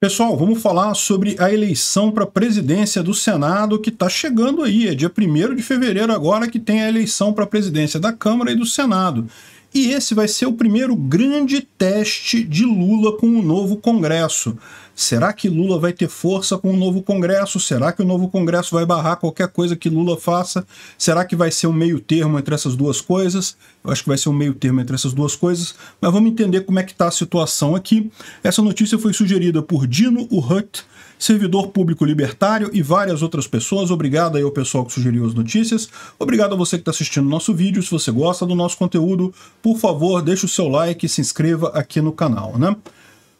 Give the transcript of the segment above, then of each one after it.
Pessoal, vamos falar sobre a eleição para a presidência do Senado que está chegando aí. É dia 1 de fevereiro agora que tem a eleição para a presidência da Câmara e do Senado. E esse vai ser o primeiro grande teste de Lula com o novo Congresso. Será que Lula vai ter força com o novo Congresso? Será que o novo Congresso vai barrar qualquer coisa que Lula faça? Será que vai ser um meio termo entre essas duas coisas? Eu acho que vai ser um meio termo entre essas duas coisas, mas vamos entender como é que está a situação aqui. Essa notícia foi sugerida por Dino Hurt, servidor público libertário e várias outras pessoas. Obrigado aí ao pessoal que sugeriu as notícias. Obrigado a você que está assistindo nosso vídeo. Se você gosta do nosso conteúdo, por favor, deixe o seu like e se inscreva aqui no canal, né?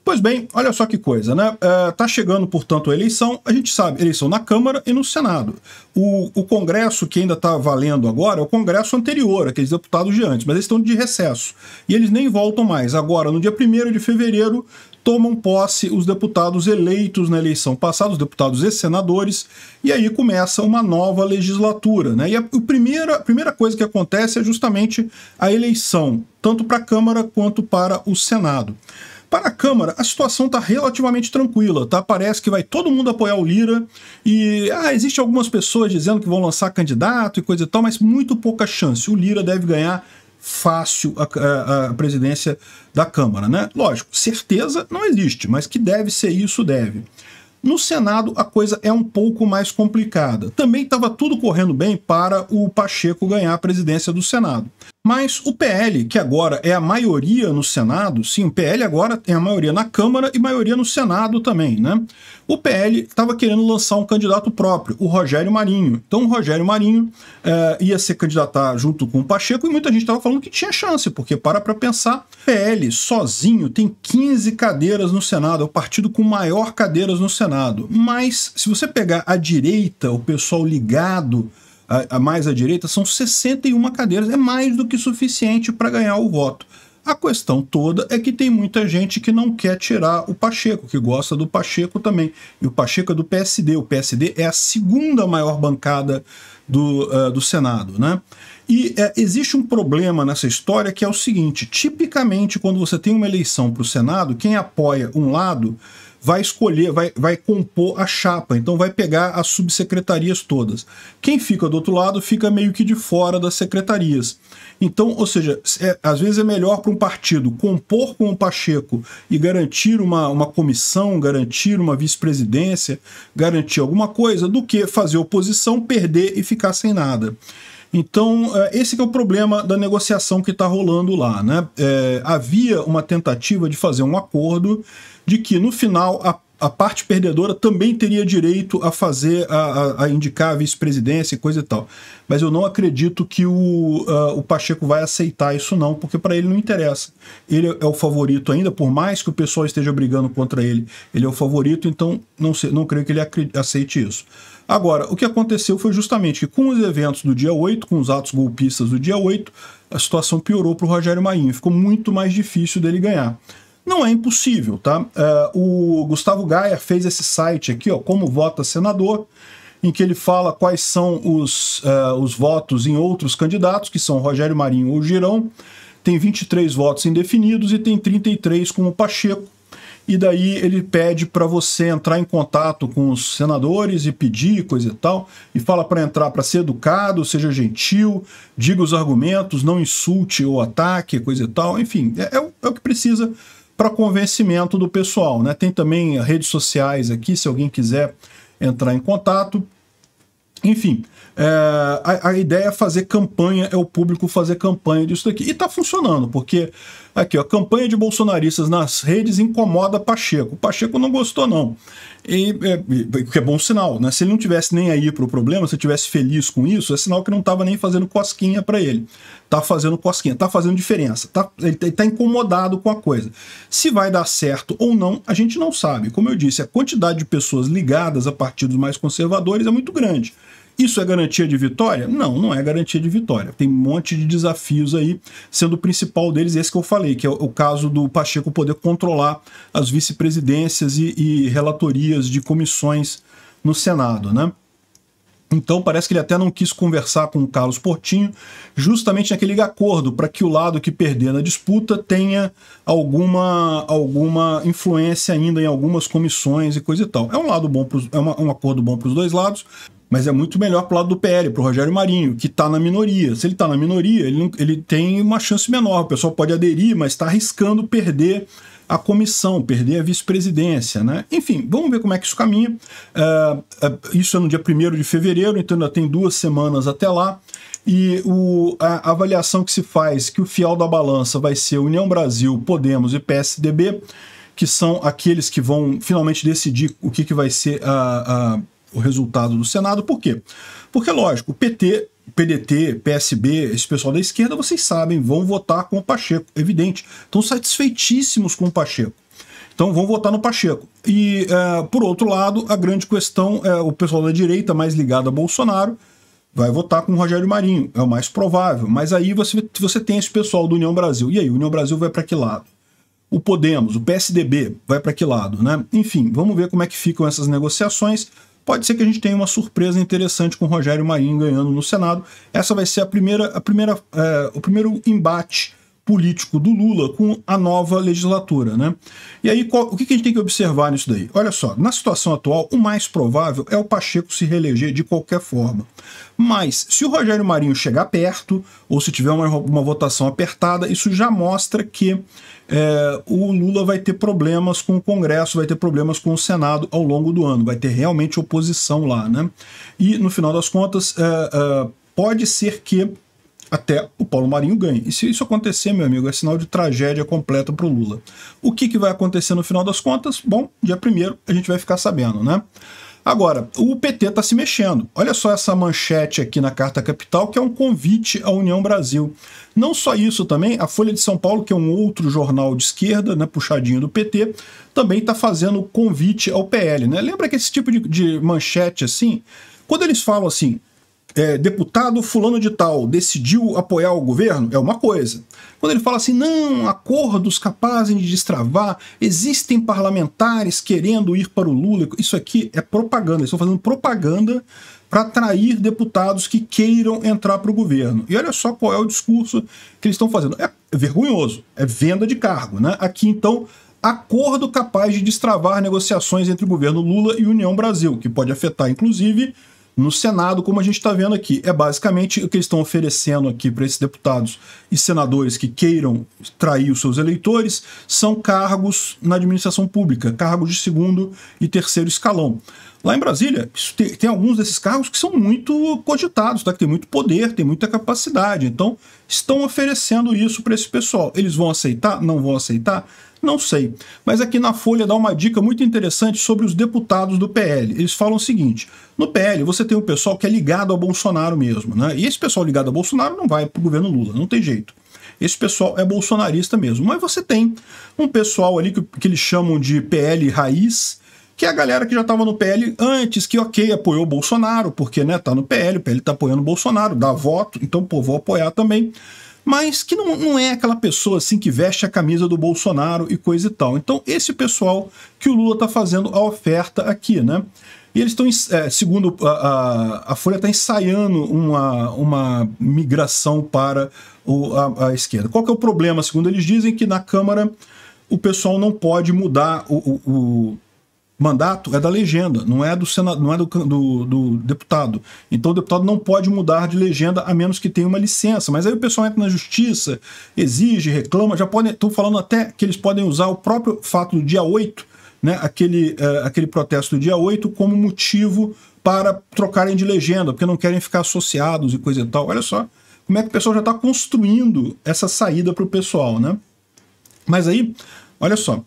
Pois bem, olha só que coisa, né? É, tá chegando, portanto, a eleição, a gente sabe, eleição na Câmara e no Senado. O, o Congresso que ainda está valendo agora é o Congresso anterior, aqueles deputados de antes, mas eles estão de recesso. E eles nem voltam mais. Agora, no dia 1 de fevereiro, tomam posse os deputados eleitos na eleição passada, os deputados e senadores, e aí começa uma nova legislatura. Né? E a primeira, a primeira coisa que acontece é justamente a eleição, tanto para a Câmara quanto para o Senado. Para a Câmara, a situação está relativamente tranquila, tá? Parece que vai todo mundo apoiar o Lira e ah, existe algumas pessoas dizendo que vão lançar candidato e coisa e tal, mas muito pouca chance. O Lira deve ganhar fácil a, a, a, presidência da Câmara, né? Lógico, certeza não existe, mas que deve ser isso, deve. No Senado, a coisa é um pouco mais complicada. Também estava tudo correndo bem para o Pacheco ganhar a presidência do Senado. Mas o PL, que agora é a maioria no Senado, sim, o PL agora tem a maioria na Câmara e maioria no Senado também, né? O PL estava querendo lançar um candidato próprio, o Rogério Marinho. Então o Rogério Marinho eh, ia se candidatar junto com o Pacheco e muita gente estava falando que tinha chance, porque para para pensar, PL sozinho tem 15 cadeiras no Senado, é o partido com maior cadeiras no Senado. Mas se você pegar a direita, o pessoal ligado a, a mais à direita, são 61 cadeiras, é mais do que suficiente para ganhar o voto. A questão toda é que tem muita gente que não quer tirar o Pacheco, que gosta do Pacheco também. E o Pacheco é do PSD. O PSD é a segunda maior bancada do, uh, do Senado, né? E é, existe um problema nessa história que é o seguinte: tipicamente, quando você tem uma eleição para o Senado, quem apoia um lado vai escolher, vai, vai compor a chapa, então vai pegar as subsecretarias todas. Quem fica do outro lado fica meio que de fora das secretarias. Então, ou seja, é, às vezes é melhor para um partido compor com o Pacheco e garantir uma, uma comissão, garantir uma vice-presidência, garantir alguma coisa, do que fazer oposição, perder e ficar sem nada. Então, é, esse é o problema da negociação que está rolando lá. Né? É, havia uma tentativa de fazer um acordo de que, no final, a a parte perdedora também teria direito a fazer, a, a, a indicar a vice-presidência e coisa e tal. Mas eu não acredito que o, uh, o Pacheco vai aceitar isso, não, porque para ele não interessa. Ele é o favorito ainda, por mais que o pessoal esteja brigando contra ele, ele é o favorito, então não, sei, não creio que ele aceite isso. Agora, o que aconteceu foi justamente que com os eventos do dia 8, com os atos golpistas do dia 8, a situação piorou para o Rogério Marinho, ficou muito mais difícil dele ganhar. Não é impossível, tá? Uh, o Gustavo Gaia fez esse site aqui, ó, Como Vota Senador, em que ele fala quais são os, uh, os votos em outros candidatos, que são Rogério Marinho ou Girão, tem 23 votos indefinidos e tem 33 com o Pacheco. E daí ele pede para você entrar em contato com os senadores e pedir coisa e tal, e fala para entrar para ser educado, seja gentil, diga os argumentos, não insulte ou ataque, coisa e tal. Enfim, é, é, o, é o que precisa para convencimento do pessoal. Né? Tem também redes sociais aqui, se alguém quiser entrar em contato. Enfim, é, a, a, ideia é fazer campanha, é o público fazer campanha disso daqui. E está funcionando, porque aqui, ó, a campanha de bolsonaristas nas redes incomoda Pacheco. O Pacheco não gostou, não. E, é, que é bom sinal, né? Se ele não tivesse nem aí para o problema, se ele tivesse feliz com isso, é sinal que não estava nem fazendo cosquinha para ele. Tá fazendo cosquinha, tá fazendo diferença. Tá, ele está tá incomodado com a coisa. Se vai dar certo ou não, a gente não sabe. Como eu disse, a quantidade de pessoas ligadas a partidos mais conservadores é muito grande. Isso é garantia de vitória? Não, não é garantia de vitória. Tem um monte de desafios aí, sendo o principal deles esse que eu falei, que é o caso do Pacheco poder controlar as vice-presidências e, e relatorias de comissões no Senado, né? Então parece que ele até não quis conversar com o Carlos Portinho, justamente naquele acordo, para que o lado que perder na disputa tenha alguma, alguma influência ainda em algumas comissões e coisa e tal. É um lado bom pros, é uma, um acordo bom para os dois lados, mas é muito melhor pro lado do PL, pro Rogério Marinho, que tá na minoria. Se ele tá na minoria, ele, não, ele tem uma chance menor. O pessoal pode aderir, mas está arriscando perder a comissão, perder a vice-presidência. Né? Enfim, vamos ver como é que isso caminha. É, é, isso é no dia 1 de fevereiro, então ainda tem duas semanas até lá. E o, a, a avaliação que se faz que o fiel da balança vai ser União Brasil, Podemos e PSDB, que são aqueles que vão finalmente decidir o que, que vai ser a, a o resultado do Senado. Por quê? Porque, lógico, o PT, PDT, PSB, esse pessoal da esquerda, vocês sabem, vão votar com o Pacheco, evidente. Estão satisfeitíssimos com o Pacheco. Então vão votar no Pacheco. E, uh, por outro lado, a grande questão é o pessoal da direita mais ligado a Bolsonaro vai votar com o Rogério Marinho, é o mais provável. Mas aí você, você tem esse pessoal do União Brasil. E aí, União Brasil vai para que lado? O Podemos, o PSDB, vai para que lado, né? Enfim, vamos ver como é que ficam essas negociações pode ser que a gente tenha uma surpresa interessante com o Rogério Marinho ganhando no Senado. Essa vai ser a primeira, a primeira, é, o primeiro embate político do Lula com a nova legislatura. Né? E aí, qual, o que a gente tem que observar nisso daí? Olha só, na situação atual, o mais provável é o Pacheco se reeleger de qualquer forma. Mas, se o Rogério Marinho chegar perto, ou se tiver uma, uma votação apertada, isso já mostra que é, o Lula vai ter problemas com o Congresso, vai ter problemas com o Senado ao longo do ano, vai ter realmente oposição lá, né? E no final das contas, é, é, pode ser que até o Paulo Marinho ganhe. E se isso acontecer, meu amigo, é sinal de tragédia completa para o Lula. O que, que vai acontecer no final das contas? Bom, dia primeiro a gente vai ficar sabendo, né? Agora, o PT está se mexendo. Olha só essa manchete aqui na Carta Capital, que é um convite à União Brasil. Não só isso também, a Folha de São Paulo, que é um outro jornal de esquerda, né, puxadinho do PT, também está fazendo convite ao PL. Né? Lembra que esse tipo de, de manchete assim, quando eles falam assim, é, deputado fulano de tal decidiu apoiar o governo, é uma coisa. Quando ele fala assim, não, acordos capazes de destravar, existem parlamentares querendo ir para o Lula, isso aqui é propaganda, eles estão fazendo propaganda para atrair deputados que queiram entrar para o governo. E olha só qual é o discurso que eles estão fazendo. É vergonhoso, é venda de cargo. Né? Aqui, então, acordo capaz de destravar negociações entre o governo Lula e União Brasil, que pode afetar, inclusive, no Senado, como a gente está vendo aqui. É basicamente o que eles estão oferecendo aqui para esses deputados e senadores que queiram trair os seus eleitores, são cargos na administração pública, cargos de segundo e terceiro escalão. Lá em Brasília, tem, tem, alguns desses cargos que são muito cogitados, tá? que tem muito poder, tem muita capacidade. Então, estão oferecendo isso para esse pessoal. Eles vão aceitar? Não vão aceitar? Não sei, mas aqui na Folha dá uma dica muito interessante sobre os deputados do PL. Eles falam o seguinte: no PL você tem o pessoal que é ligado ao Bolsonaro mesmo, né? E esse pessoal ligado ao Bolsonaro não vai para o governo Lula, não tem jeito. Esse pessoal é bolsonarista mesmo. Mas você tem um pessoal ali que, que eles chamam de PL raiz, que é a galera que já estava no PL antes, que ok, apoiou o Bolsonaro, porque né, tá no PL, o PL tá apoiando o Bolsonaro, dá voto, então pô, vou apoiar também mas que não, não é aquela pessoa assim que veste a camisa do Bolsonaro e coisa e tal. Então, esse pessoal que o Lula está fazendo a oferta aqui, né? E eles estão, é, segundo a, a, a Folha, está ensaiando uma, uma migração para o, a, a, esquerda. Qual que é o problema? Segundo eles dizem que na Câmara o pessoal não pode mudar o, o, o mandato é da legenda, não é do senado, não é do, do, do, deputado. Então o deputado não pode mudar de legenda a menos que tenha uma licença. Mas aí o pessoal entra na justiça, exige, reclama, já podem. Estou falando até que eles podem usar o próprio fato do dia 8, né, aquele, eh, aquele protesto do dia 8, como motivo para trocarem de legenda, porque não querem ficar associados e coisa e tal. Olha só como é que o pessoal já está construindo essa saída para o pessoal, né? Mas aí, olha só,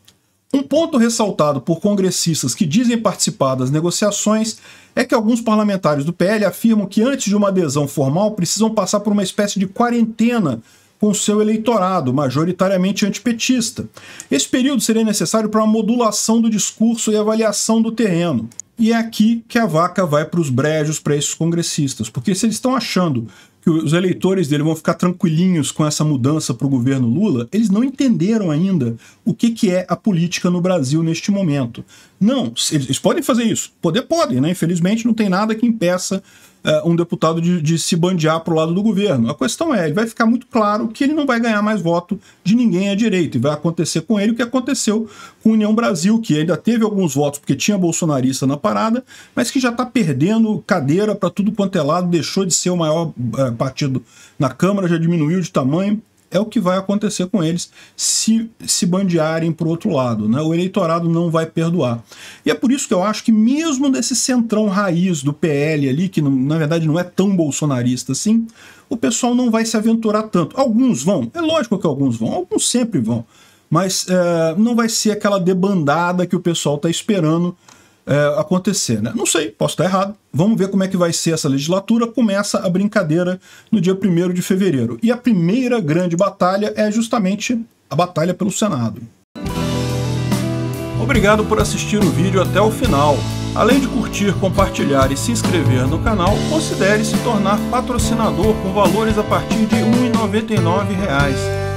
um ponto ressaltado por congressistas que dizem participar das negociações é que alguns parlamentares do PL afirmam que antes de uma adesão formal precisam passar por uma espécie de quarentena com seu eleitorado, majoritariamente antipetista. Esse período seria necessário para a modulação do discurso e avaliação do terreno. E é aqui que a vaca vai para os brejos para esses congressistas, porque se eles estão achando que os eleitores dele vão ficar tranquilinhos com essa mudança para o governo Lula, eles não entenderam ainda o que, que é a política no Brasil neste momento. Não, eles podem fazer isso. Poder podem, né? Infelizmente não tem nada que impeça uh, um deputado de, de se bandear para o lado do governo. A questão é, ele vai ficar muito claro que ele não vai ganhar mais voto de ninguém à direita. E vai acontecer com ele o que aconteceu com a União Brasil, que ainda teve alguns votos porque tinha bolsonarista na parada, mas que já está perdendo cadeira para tudo quanto é lado, deixou de ser o maior uh, partido na Câmara, já diminuiu de tamanho é o que vai acontecer com eles se se bandearem para o outro lado. Né? O eleitorado não vai perdoar. E é por isso que eu acho que, mesmo desse centrão raiz do PL ali, que não, na verdade não é tão bolsonarista assim, o pessoal não vai se aventurar tanto. Alguns vão, é lógico que alguns vão, alguns sempre vão, mas é, não vai ser aquela debandada que o pessoal está esperando é, acontecer. Né? Não sei, posso estar errado. Vamos ver como é que vai ser essa legislatura. Começa a brincadeira no dia 1 de fevereiro. E a primeira grande batalha é justamente a batalha pelo Senado. Obrigado por assistir o vídeo até o final. Além de curtir, compartilhar e se inscrever no canal, considere se tornar patrocinador com valores a partir de R$ 1,99